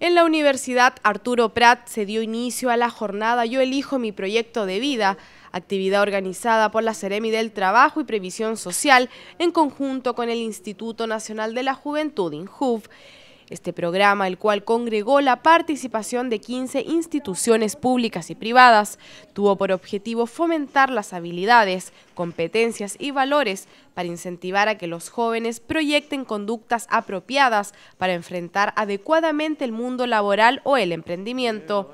En la Universidad Arturo Prat se dio inicio a la jornada Yo elijo mi proyecto de vida, actividad organizada por la Ceremi del Trabajo y Previsión Social en conjunto con el Instituto Nacional de la Juventud, INJUV. Este programa, el cual congregó la participación de 15 instituciones públicas y privadas, tuvo por objetivo fomentar las habilidades, competencias y valores para incentivar a que los jóvenes proyecten conductas apropiadas para enfrentar adecuadamente el mundo laboral o el emprendimiento.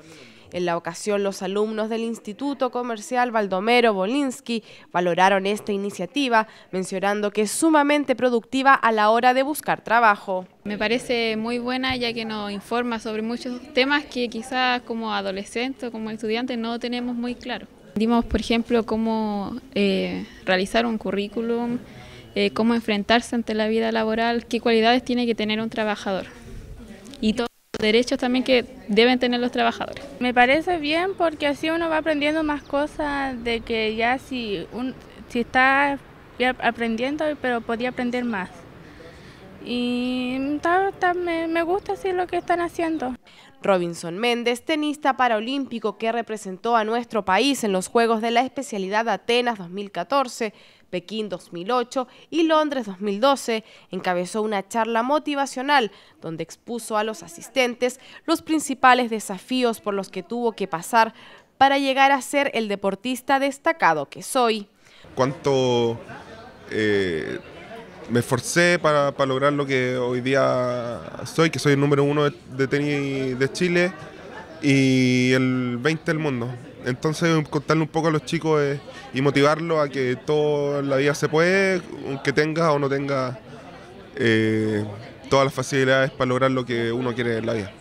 En la ocasión, los alumnos del Instituto Comercial Baldomero Bolinsky valoraron esta iniciativa, mencionando que es sumamente productiva a la hora de buscar trabajo. Me parece muy buena ya que nos informa sobre muchos temas que quizás como adolescentes o como estudiantes no tenemos muy claro. Dimos, por ejemplo, cómo eh, realizar un currículum, eh, cómo enfrentarse ante la vida laboral, qué cualidades tiene que tener un trabajador. Y derechos también que deben tener los trabajadores. Me parece bien porque así uno va aprendiendo más cosas de que ya si, si está aprendiendo, pero podía aprender más. Y me, gusta así lo que están haciendo. Robinson Méndez, tenista paraolímpico que representó a nuestro país en los Juegos de la especialidad Atenas 2014, Pekín 2008 y Londres 2012, encabezó una charla motivacional donde expuso a los asistentes los principales desafíos por los que tuvo que pasar para llegar a ser el deportista destacado que soy. ¿Cuánto eh, me esforcé para, lograr lo que hoy día soy, que soy el número uno de tenis de Chile? y el 20 del mundo. Entonces contarle un poco a los chicos eh, y motivarlos a que toda la vida se puede, aunque tenga o no tenga eh, todas las facilidades para lograr lo que uno quiere en la vida.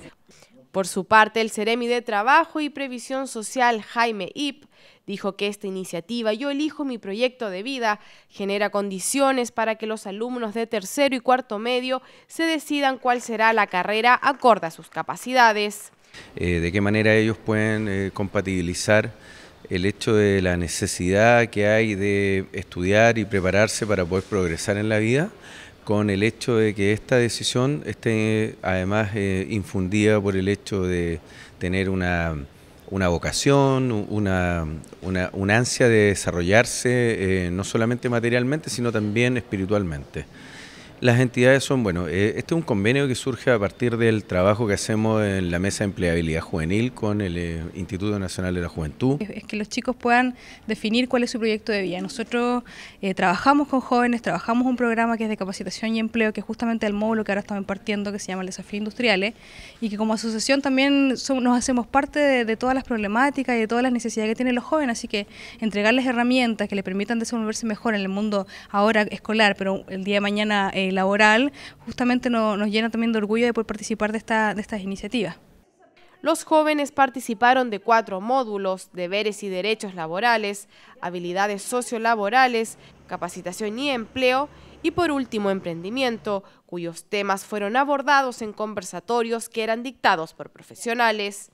Por su parte, el Ceremi de Trabajo y Previsión Social, Jaime Ip, dijo que esta iniciativa Yo elijo mi proyecto de vida genera condiciones para que los alumnos de tercero y cuarto medio se decidan cuál será la carrera acorde a sus capacidades. Eh, de qué manera ellos pueden eh, compatibilizar el hecho de la necesidad que hay de estudiar y prepararse para poder progresar en la vida con el hecho de que esta decisión esté además eh, infundida por el hecho de tener una, vocación, una, ansia de desarrollarse, eh, no solamente materialmente, sino también espiritualmente. Las entidades son, bueno, eh, este es un convenio que surge a partir del trabajo que hacemos en la Mesa de Empleabilidad Juvenil con el eh, Instituto Nacional de la Juventud. Es que los chicos puedan definir cuál es su proyecto de vida. Nosotros eh, trabajamos con jóvenes, trabajamos un programa que es de capacitación y empleo, que es justamente el módulo que ahora estamos impartiendo, que se llama el Desafío Industriales, y que como asociación también nos hacemos parte de, todas las problemáticas y de todas las necesidades que tienen los jóvenes, así que entregarles herramientas que les permitan desenvolverse mejor en el mundo ahora escolar, pero el día de mañana... Eh, laboral, justamente nos llena también de orgullo de poder participar de, esta, de estas iniciativas. Los jóvenes participaron de cuatro módulos, deberes y derechos laborales, habilidades sociolaborales, capacitación y empleo, y por último emprendimiento, cuyos temas fueron abordados en conversatorios que eran dictados por profesionales.